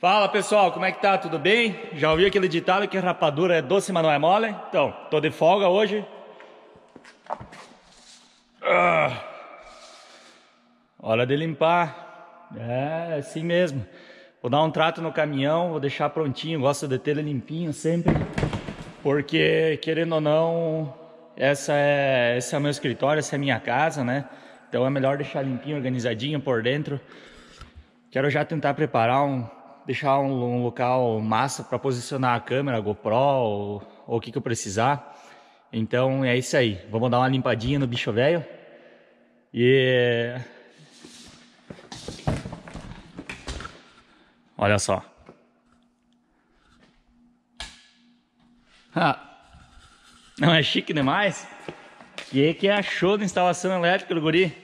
Fala pessoal, como é que tá? Tudo bem? Já ouviu aquele ditado que rapadura é doce, mas não é mole? Então, tô de folga hoje. Ah, hora de limpar. É, assim mesmo. Vou dar um trato no caminhão, vou deixar prontinho, gosto de ter ele limpinho sempre. Porque, querendo ou não, essa é, esse é o meu escritório, essa é a minha casa, né? Então é melhor deixar limpinho, organizadinho por dentro. Quero já tentar preparar um deixar um, um local massa para posicionar a câmera, a GoPro ou, ou o que, que eu precisar. Então é isso aí. Vamos dar uma limpadinha no bicho velho. E. Olha só. Ah, não é chique demais? Que que achou da instalação elétrica do guri?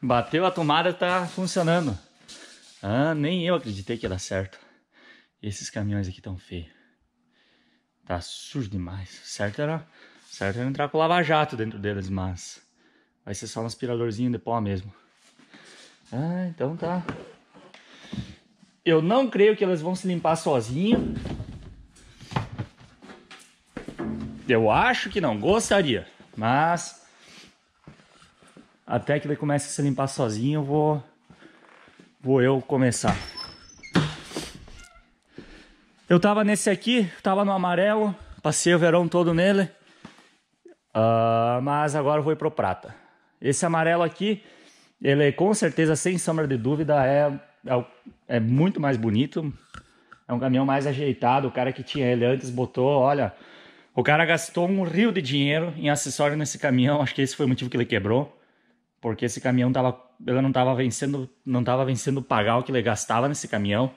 Bateu a tomada, tá funcionando. Ah, nem eu acreditei que ia dar certo. Esses caminhões aqui tão feios. Tá sujo demais. Certo era, certo era entrar com lava-jato dentro deles, mas vai ser só um aspiradorzinho de pó mesmo. Ah, então tá. Eu não creio que elas vão se limpar sozinho. Eu acho que não, gostaria. Mas até que ele comece a se limpar sozinho, eu vou vou eu começar. Eu tava nesse aqui, tava no amarelo, passei o verão todo nele, uh, mas agora vou ir pro prata. Esse amarelo aqui, ele é com certeza, sem sombra de dúvida, é, é, é muito mais bonito, é um caminhão mais ajeitado, o cara que tinha ele antes botou, olha, o cara gastou um rio de dinheiro em acessório nesse caminhão, acho que esse foi o motivo que ele quebrou porque esse caminhão tava, ela não estava vencendo, não tava vencendo pagar o que ele gastava nesse caminhão.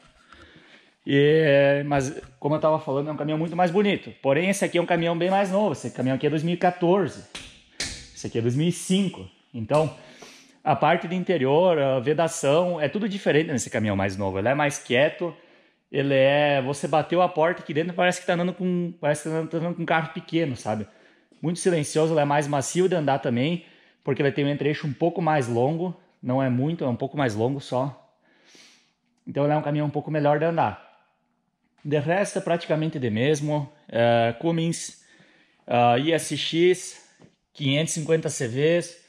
E, mas como eu estava falando, é um caminhão muito mais bonito. Porém, esse aqui é um caminhão bem mais novo. Esse caminhão aqui é 2014. Esse aqui é 2005. Então, a parte de interior, a vedação, é tudo diferente nesse caminhão mais novo. Ele é mais quieto. Ele é, você bateu a porta aqui dentro, parece que está andando com, parece que tá andando com um carro pequeno, sabe? Muito silencioso, ele é mais macio de andar também porque ele tem um trecho um pouco mais longo, não é muito, é um pouco mais longo só. Então é um caminho um pouco melhor de andar. De resto, é praticamente de mesmo. Uh, Cummins, uh, ISX, 550 CVs,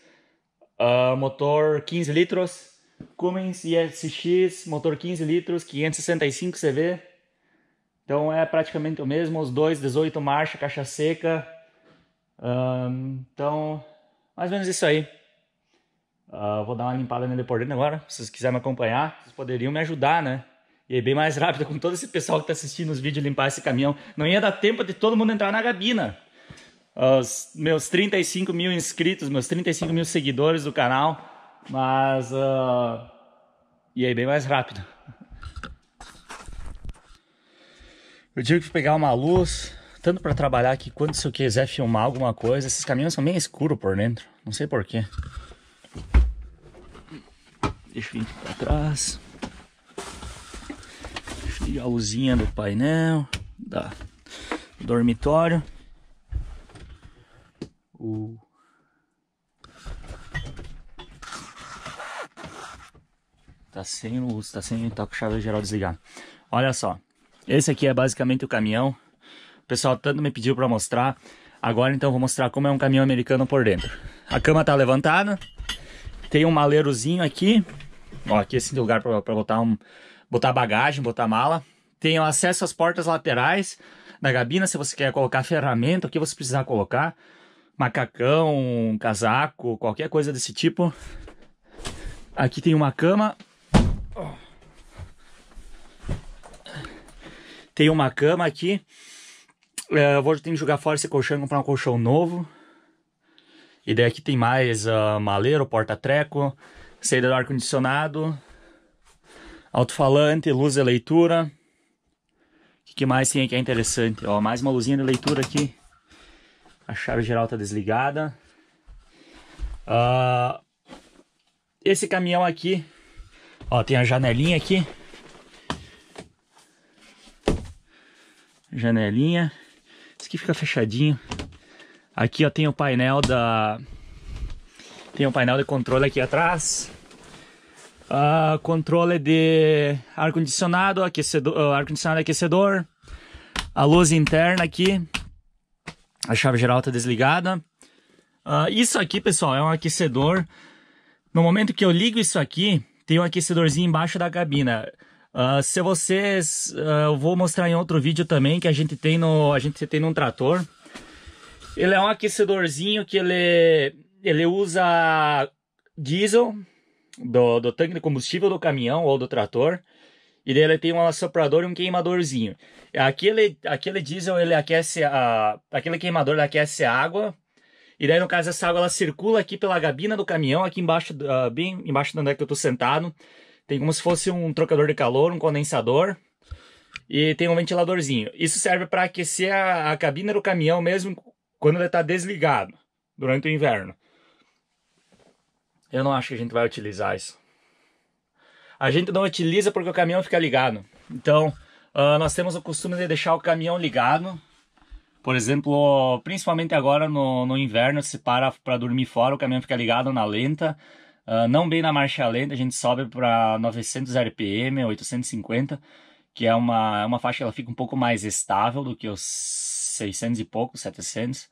uh, motor 15 litros. Cummins ISX, motor 15 litros, 565 CV. Então é praticamente o mesmo, os dois, 18 marcha, caixa seca. Um, então mais ou menos isso aí. Uh, vou dar uma limpada nele por dentro agora. Se vocês quiserem me acompanhar, vocês poderiam me ajudar, né? E é bem mais rápido com todo esse pessoal que está assistindo os vídeos limpar esse caminhão. Não ia dar tempo de todo mundo entrar na gabina. Os meus 35 mil inscritos, meus 35 mil seguidores do canal. Mas. Uh, e aí, bem mais rápido. Eu tive que pegar uma luz tanto para trabalhar que quando se eu quiser filmar alguma coisa, esses caminhões são bem escuros por dentro. Não sei porquê. Deixa eu aqui pra trás. luzinha do painel. Da dormitório. O... Tá sem luz, tá sem. tá com chave geral desligada. Olha só. Esse aqui é basicamente o caminhão pessoal tanto me pediu para mostrar. Agora então vou mostrar como é um caminhão americano por dentro. A cama tá levantada. Tem um maleirozinho aqui. Ó, aqui esse assim, lugar para botar um botar bagagem, botar mala. Tem acesso às portas laterais da gabina, se você quer colocar ferramenta, o que você precisar colocar, macacão, casaco, qualquer coisa desse tipo. Aqui tem uma cama. Tem uma cama aqui é, eu vou ter que jogar fora esse colchão e comprar um colchão novo. E daí aqui tem mais uh, maleiro, porta-treco, saída do ar-condicionado, alto-falante, luz de leitura. O que, que, mais tem aqui é interessante? Ó, mais uma luzinha de leitura aqui. A chave geral tá desligada. Uh, esse caminhão aqui, ó, tem a janelinha aqui. Janelinha aqui fica fechadinho. Aqui ó, tem o painel da... Tem o painel de controle aqui atrás. Uh, controle de ar-condicionado, aquecedor, uh, ar-condicionado aquecedor. A luz interna aqui. A chave geral tá desligada. Uh, isso aqui, pessoal, é um aquecedor. No momento que eu ligo isso aqui, tem um aquecedorzinho embaixo da cabina. Uh, se vocês, uh, eu vou mostrar em outro vídeo também que a gente tem no, a gente tem num trator. Ele é um aquecedorzinho que ele, ele usa diesel do, do tanque de combustível do caminhão ou do trator. E ele tem um assoprador e um queimadorzinho. Aquele, aquele diesel, ele aquece a, aquele queimador ele aquece a água. E daí, no caso, essa água ela circula aqui pela gabina do caminhão, aqui embaixo, uh, bem embaixo de onde é que eu tô sentado tem como se fosse um trocador de calor, um condensador e tem um ventiladorzinho. Isso serve para aquecer a, a, cabine do caminhão mesmo quando ele está desligado durante o inverno. Eu não acho que a gente vai utilizar isso. A gente não utiliza porque o caminhão fica ligado. Então, uh, nós temos o costume de deixar o caminhão ligado. Por exemplo, principalmente agora no, no inverno, se para para dormir fora, o caminhão fica ligado na lenta. Ah, não bem na marcha lenta, a gente sobe para 900 RPM, 850, que é uma, é uma faixa que ela fica um pouco mais estável do que os 600 e pouco, 700.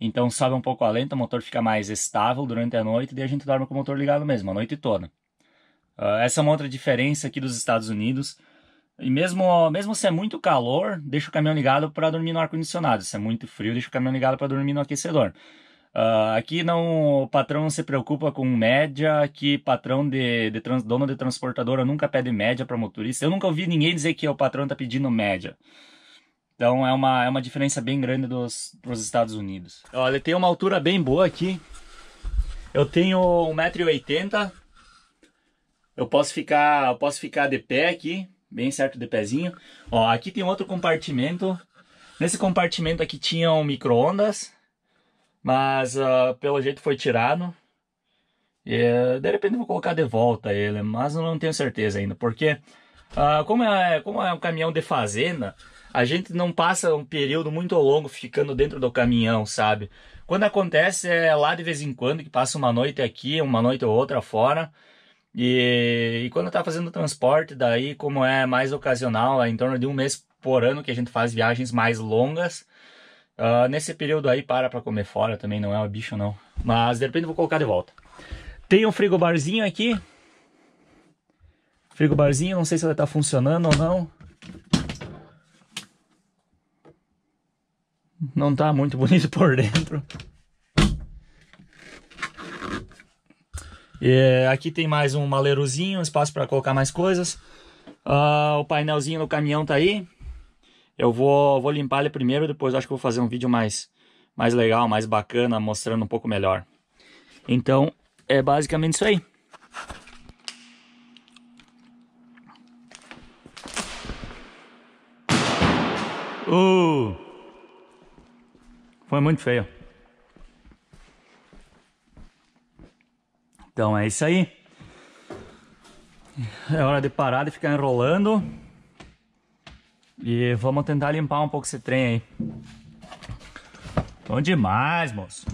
Então sobe um pouco a lenta, o motor fica mais estável durante a noite, e a gente dorme com o motor ligado mesmo, a noite toda. Uh, essa é uma outra diferença aqui dos Estados Unidos. E mesmo, mesmo se é muito calor, deixa o caminhão ligado para dormir no ar-condicionado. Se é muito frio, deixa o caminhão ligado para dormir no aquecedor. Uh, aqui não, o patrão se preocupa com média, que patrão de, de trans, dono de transportadora nunca pede média para motorista. Eu nunca ouvi ninguém dizer que o patrão está pedindo média. Então é uma, é uma diferença bem grande dos, dos Estados Unidos. Olha, tem uma altura bem boa aqui. Eu tenho 1,80m. Eu posso ficar, eu posso ficar de pé aqui, bem certo de pezinho. Ó, aqui tem outro compartimento. Nesse compartimento aqui tinha um micro-ondas. Mas uh, pelo jeito foi tirado. E de repente vou colocar de volta ele, mas não tenho certeza ainda, porque uh, como, é, como é um caminhão de fazenda, a gente não passa um período muito longo ficando dentro do caminhão, sabe? Quando acontece é lá de vez em quando que passa uma noite aqui, uma noite ou outra fora. E, e quando tá fazendo transporte, daí como é mais ocasional, é em torno de um mês por ano que a gente faz viagens mais longas, Uh, nesse período aí, para pra comer fora também, não é um bicho não. Mas de repente eu vou colocar de volta. Tem um frigobarzinho aqui. Frigobarzinho, não sei se ele tá funcionando ou não. Não tá muito bonito por dentro. E aqui tem mais um maleirozinho, espaço para colocar mais coisas. Uh, o painelzinho do caminhão tá aí. Eu vou, vou limpar ele primeiro, depois acho que vou fazer um vídeo mais, mais legal, mais bacana, mostrando um pouco melhor. Então, é basicamente isso aí. Uh, foi muito feio. Então é isso aí. É hora de parar de ficar enrolando. E vamos tentar limpar um pouco esse trem aí. Bom demais, moço.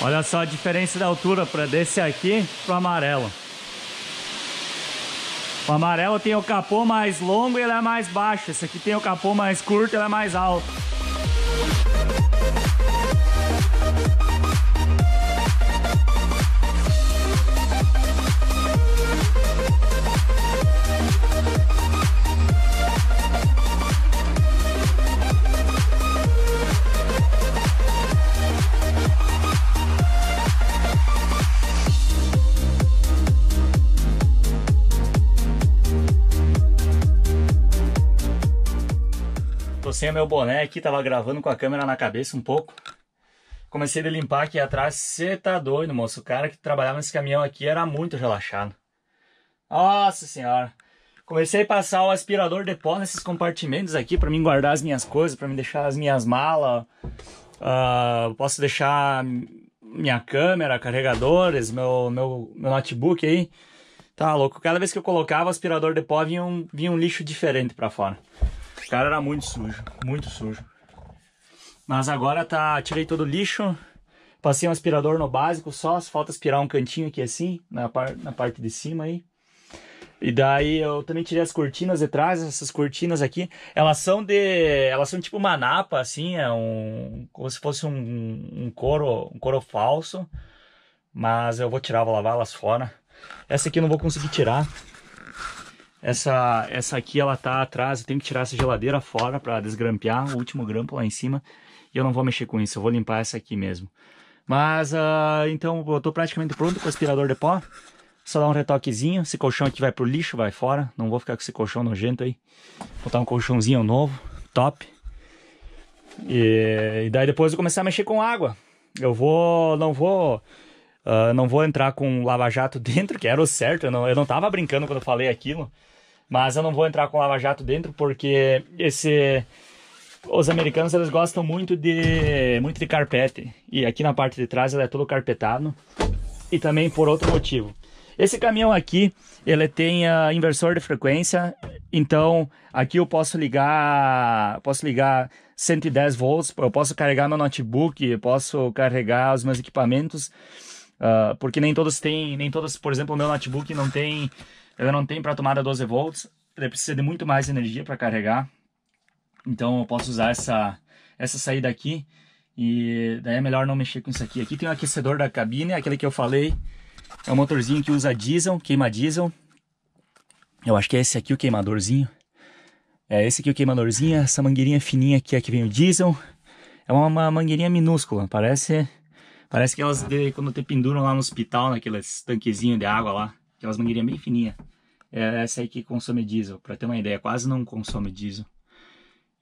Olha só a diferença da altura para desse aqui pro amarelo. O amarelo tem o capô mais longo e ele é mais baixo. Esse aqui tem o capô mais curto e ele é mais alto. Sem o meu boné aqui, tava gravando com a câmera na cabeça um pouco. Comecei a limpar aqui atrás. Você tá doido, moço. O cara que trabalhava nesse caminhão aqui era muito relaxado. Nossa senhora. Comecei a passar o aspirador de pó nesses compartimentos aqui para mim guardar as minhas coisas, para me deixar as minhas malas. Uh, posso deixar minha câmera, carregadores, meu, meu, meu notebook aí. Tá louco. Cada vez que eu colocava o aspirador de pó vinha um, vinha um lixo diferente para fora cara era muito sujo, muito sujo. Mas agora tá, tirei todo o lixo, passei um aspirador no básico só, falta aspirar um cantinho aqui assim, na, par, na parte de cima aí. E daí eu também tirei as cortinas de trás, essas cortinas aqui, elas são de, elas são tipo uma napa assim, é um, como se fosse um, um couro, um couro falso. Mas eu vou tirar, vou lavar elas fora. Essa aqui eu não vou conseguir tirar, essa, essa aqui ela tá atrás, eu tenho que tirar essa geladeira fora para desgrampear o último grampo lá em cima. E eu não vou mexer com isso, eu vou limpar essa aqui mesmo. Mas, uh, então, eu tô praticamente pronto com o aspirador de pó. Só dar um retoquezinho. Esse colchão aqui vai pro lixo, vai fora. Não vou ficar com esse colchão nojento aí. Vou botar um colchãozinho novo, top. E, e daí depois eu começar a mexer com água. Eu vou, não vou... Uh, não vou entrar com lava-jato dentro, que era o certo, eu não, eu não tava brincando quando eu falei aquilo. Mas eu não vou entrar com Lava Jato dentro porque esse os americanos eles gostam muito de muito de carpete e aqui na parte de trás ela é todo carpetado e também por outro motivo. Esse caminhão aqui, ele tem a ah, inversor de frequência, então aqui eu posso ligar, posso ligar 110 volts, eu posso carregar meu notebook, eu posso carregar os meus equipamentos, uh, porque nem todos têm, nem todos, por exemplo, o meu notebook não tem ela não tem para tomada 12 volts, precisa de muito mais energia para carregar. Então eu posso usar essa, essa saída aqui e daí é melhor não mexer com isso aqui. Aqui tem um aquecedor da cabine, aquele que eu falei. É um motorzinho que usa diesel, queima diesel. Eu acho que é esse aqui o queimadorzinho. É esse aqui o queimadorzinho, essa mangueirinha fininha aqui é que vem o diesel. É uma, uma mangueirinha minúscula, parece parece que elas de, quando te penduram lá no hospital, naqueles tanquezinho de água lá. Aquelas é mangueirinhas bem fininhas. É essa aí que consome diesel, para ter uma ideia, quase não consome diesel.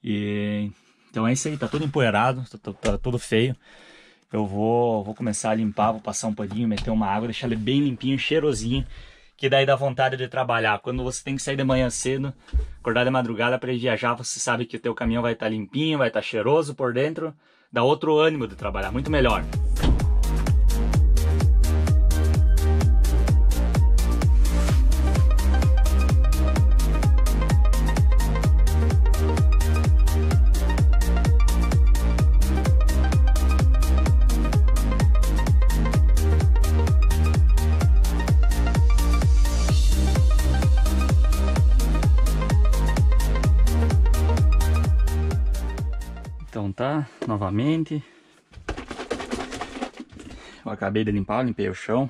E, então é isso aí, tá todo empoeirado, tá, tá, tá todo feio. Eu vou, vou começar a limpar, vou passar um paninho, meter uma água, deixar ele bem limpinho, cheirosinho, que daí dá vontade de trabalhar. Quando você tem que sair de manhã cedo, acordar de madrugada para viajar, você sabe que o teu caminhão vai estar tá limpinho, vai estar tá cheiroso por dentro, dá outro ânimo de trabalhar, muito melhor. novamente. Eu acabei de limpar, limpei o chão.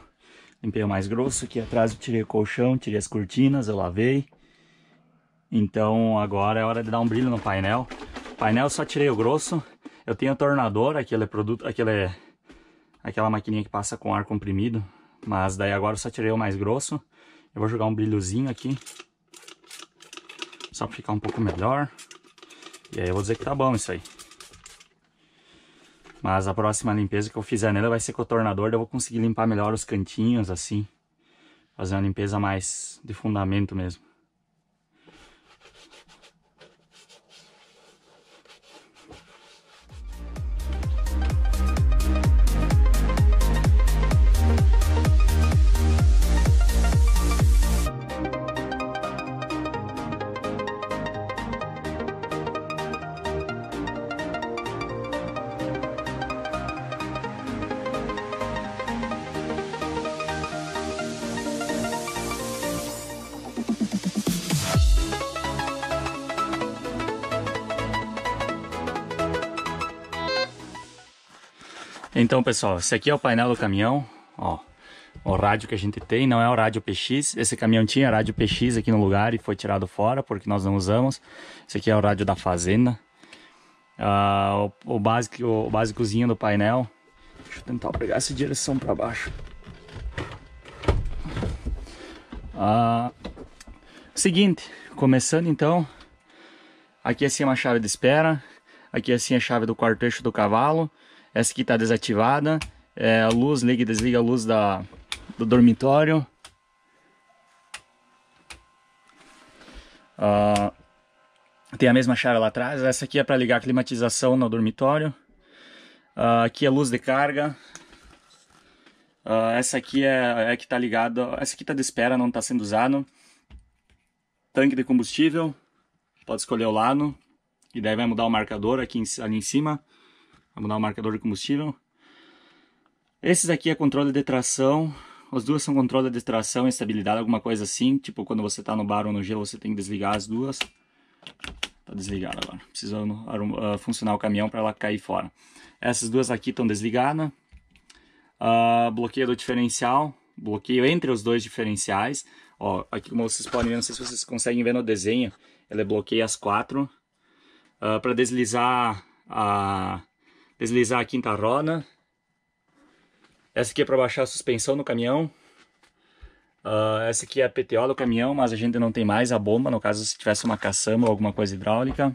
Limpei o mais grosso. Aqui atrás eu tirei o colchão, tirei as cortinas, eu lavei. Então agora é hora de dar um brilho no painel. Painel só tirei o grosso. Eu tenho a tornadora, aquele produto, aquele, aquela maquininha que passa com ar comprimido. Mas daí agora eu só tirei o mais grosso. Eu vou jogar um brilhozinho aqui. Só pra ficar um pouco melhor. E aí eu vou dizer que tá bom isso aí. Mas a próxima limpeza que eu fizer nela vai ser com o tornador, eu vou conseguir limpar melhor os cantinhos assim. Fazer uma limpeza mais de fundamento mesmo. Então, pessoal, esse aqui é o painel do caminhão, ó. O rádio que a gente tem não é o rádio PX. Esse caminhão tinha rádio PX aqui no lugar e foi tirado fora porque nós não usamos. Esse aqui é o rádio da fazenda. Uh, o, o, básico, o básicozinho do painel. Deixa eu tentar pegar essa direção para baixo. Uh, seguinte, começando então. Aqui assim é uma chave de espera. Aqui assim é a chave do quarto eixo do cavalo. Essa aqui está desativada. É, a luz, liga e desliga a luz da, do dormitório. Uh, tem a mesma chave lá atrás. Essa aqui é para ligar a climatização no dormitório. Uh, aqui é luz de carga. Uh, essa aqui é, é que está ligada. Essa aqui está de espera, não está sendo usada. Tanque de combustível. Pode escolher o lado. E daí vai mudar o marcador aqui em, ali em cima. Vamos mudar o marcador de combustível. esses aqui é controle de tração. As duas são controle de tração e estabilidade, alguma coisa assim. Tipo, quando você está no bar ou no gelo, você tem que desligar as duas. Tá desligado agora. Precisando uh, funcionar o caminhão para ela cair fora. Essas duas aqui estão desligadas. Uh, bloqueio do diferencial. Bloqueio entre os dois diferenciais. Ó, aqui como vocês podem ver, não sei se vocês conseguem ver no desenho. Ela é bloqueia as quatro. Uh, ah, para deslizar a deslizar a quinta roda. Essa aqui é para baixar a suspensão no caminhão. Uh, essa aqui é a PTO do caminhão, mas a gente não tem mais a bomba, no caso se tivesse uma caçamba ou alguma coisa hidráulica.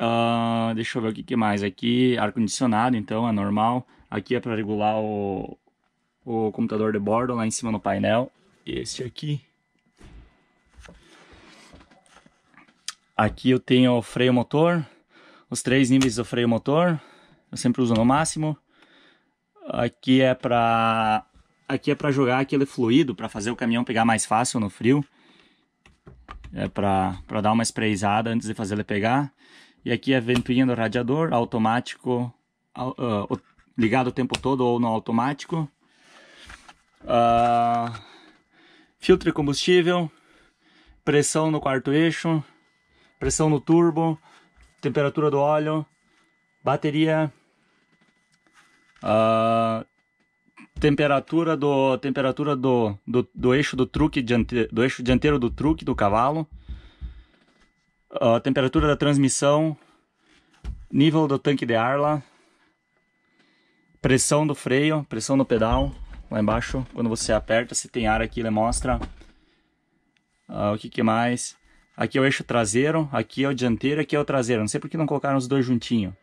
Uh, deixa eu ver o que, que mais aqui, ar-condicionado, então é normal. Aqui é para regular o, o computador de bordo lá em cima no painel. Este aqui. Aqui eu tenho o freio motor, os três níveis do freio motor, eu sempre uso no máximo. Aqui é para aqui é para jogar aquele fluido para fazer o caminhão pegar mais fácil no frio. É para dar uma sprayzada antes de fazer ele pegar. E aqui é a ventoinha do radiador, automático, uh, ligado o tempo todo ou no automático. Uh, filtro de combustível, pressão no quarto eixo, pressão no turbo, temperatura do óleo, bateria, uh, temperatura do temperatura do, do, do, eixo do truque diante, do eixo dianteiro do truque do cavalo, uh, temperatura da transmissão, nível do tanque de ar lá, pressão do freio, pressão no pedal lá embaixo quando você aperta se tem ar aqui ele mostra uh, o que, que mais aqui é o eixo traseiro, aqui é o dianteiro, aqui é o traseiro. Não sei por que não colocaram os dois juntinho.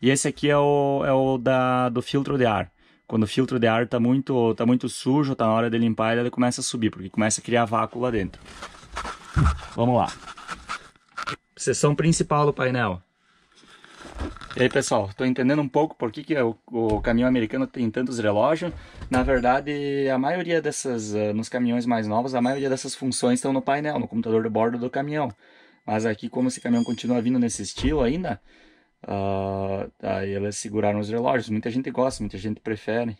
E esse aqui é o, é o da, do filtro de ar. Quando o filtro de ar está muito, tá muito sujo, está na hora de limpar, ele começa a subir, porque começa a criar vácuo lá dentro. Vamos lá. Seção principal do painel. E aí pessoal, estou entendendo um pouco por que, que o, o, caminhão americano tem tantos relógios. Na verdade, a maioria dessas, eh, nos caminhões mais novos, a maioria dessas funções estão no painel, no computador de bordo do caminhão. Mas aqui, como esse caminhão continua vindo nesse estilo ainda, uh, aí eles seguraram os relógios. Muita gente gosta, muita gente prefere.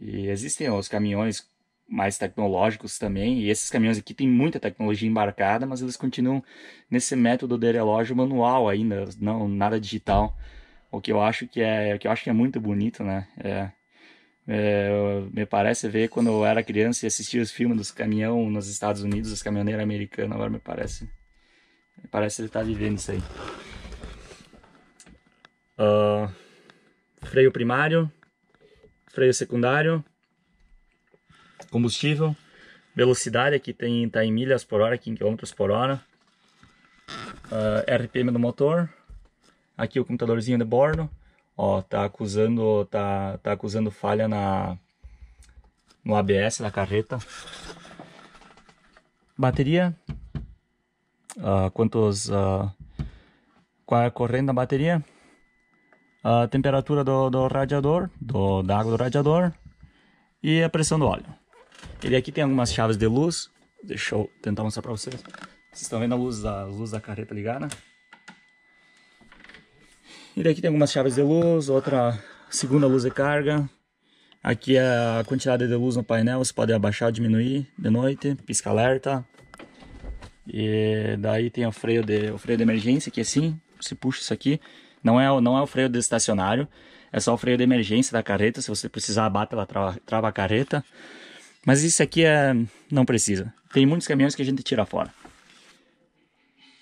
E existem os caminhões mais tecnológicos também, e esses caminhões aqui têm muita tecnologia embarcada, mas eles continuam nesse método de relógio manual ainda, não nada digital, o que eu acho que é, o que eu acho que é muito bonito, né? É, é, me parece ver quando eu era criança e assistia os filmes dos caminhão nos Estados Unidos, os caminhoneiros americanos, agora me parece, me parece ele está vivendo isso aí. Uh, freio primário, freio secundário, combustível, velocidade, aqui está em milhas por hora, aqui em quilômetros por hora, uh, ah, RPM do motor, aqui o computadorzinho de bordo, ó, tá acusando, tá, tá acusando falha na, no ABS da carreta, bateria, uh, quantos, uh, qual é a corrente da bateria, a temperatura do, do radiador, do, da água do radiador e a pressão do óleo. Ele aqui tem algumas chaves de luz. Deixa eu tentar mostrar para vocês. Vocês estão vendo a luz da, a luz da carreta ligada? Ele aqui tem algumas chaves de luz, outra segunda luz de carga. Aqui é a quantidade de luz no painel, você pode abaixar ou diminuir de noite, pisca alerta. E daí tem o freio de, o freio de emergência, que é assim, você puxa isso aqui. Não é, não é o freio de estacionário, é só o freio de emergência da carreta. Se você precisar, bate, ela trava, trava a carreta. Mas isso aqui é... não precisa. Tem muitos caminhões que a gente tira fora.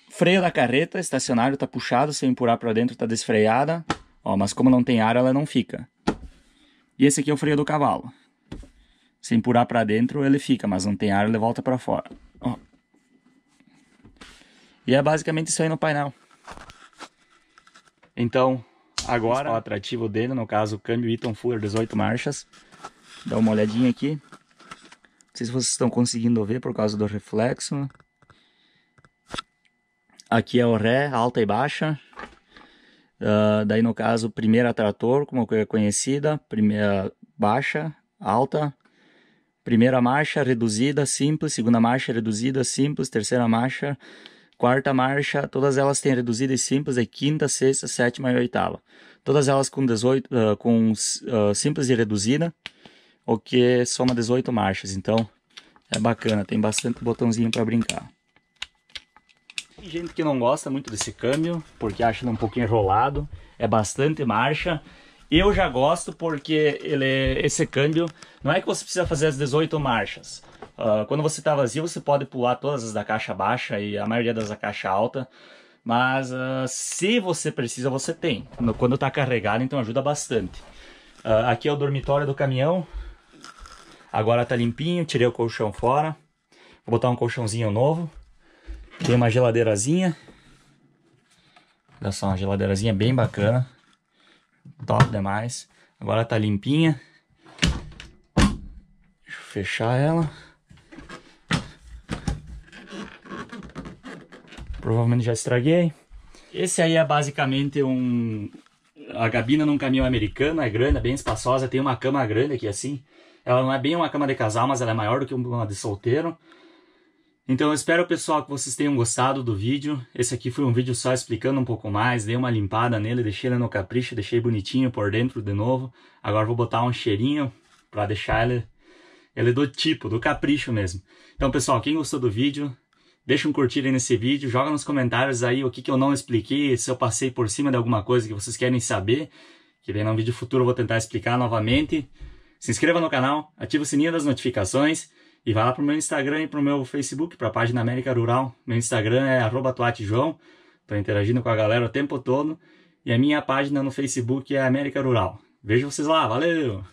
Freio da carreta, estacionário tá puxado, se empurrar para dentro tá desfreada. Ó, mas como não tem ar, ela não fica. E esse aqui é o freio do cavalo. Se empurrar para dentro, ele fica, mas não tem ar, ele volta para fora. Ó. E é basicamente isso aí no painel. Então, agora o atrativo dele, no caso, o câmbio Eaton Fuller 18 marchas. Dá uma olhadinha aqui sei se vocês estão conseguindo ver por causa do reflexo. Aqui é o Ré, alta e baixa. Uh, daí no caso, primeira trator, como é conhecida, primeira baixa, alta, primeira marcha reduzida, simples, segunda marcha reduzida, simples, terceira marcha, quarta marcha, todas elas têm reduzida e simples, É quinta, sexta, sétima e oitava. Todas elas com 18, uh, ah, com uh, simples e reduzida o que soma 18 marchas, então é bacana, tem bastante botãozinho para brincar. Tem gente que não gosta muito desse câmbio, porque acha ele um pouquinho enrolado, é bastante marcha. Eu já gosto porque ele, é, esse câmbio, não é que você precisa fazer as 18 marchas. Uh, quando você está vazio, você pode pular todas as da caixa baixa e a maioria das da caixa alta. Mas uh, se você precisa, você tem. Quando está carregado, então ajuda bastante. Uh, aqui é o dormitório do caminhão, Agora tá limpinho, tirei o colchão fora. Vou botar um colchãozinho novo. Tem uma geladeirazinha. Olha só, uma geladeirazinha bem bacana. Top demais. Agora tá limpinha. Deixa eu fechar ela. Provavelmente já estraguei. Esse aí é basicamente um... A gabina num caminhão americano, é grande, é bem espaçosa, tem uma cama grande aqui assim. Ela não é bem uma cama de casal, mas ela é maior do que uma de solteiro. Então eu espero, pessoal, que vocês tenham gostado do vídeo. Esse aqui foi um vídeo só explicando um pouco mais, dei uma limpada nele, deixei ele no capricho, deixei bonitinho por dentro de novo. Agora vou botar um cheirinho para deixar ele, ele do tipo, do capricho mesmo. Então, pessoal, quem gostou do vídeo, deixa um curtir aí nesse vídeo, joga nos comentários aí o que, que eu não expliquei, se eu passei por cima de alguma coisa que vocês querem saber, que vem num vídeo futuro eu vou tentar explicar novamente se inscreva no canal, ative o sininho das notificações e vá lá para o meu Instagram e para o meu Facebook, para a página América Rural. Meu Instagram é @tuatejoão. Estou interagindo com a galera o tempo todo e a minha página no Facebook é América Rural. Vejo vocês lá, valeu.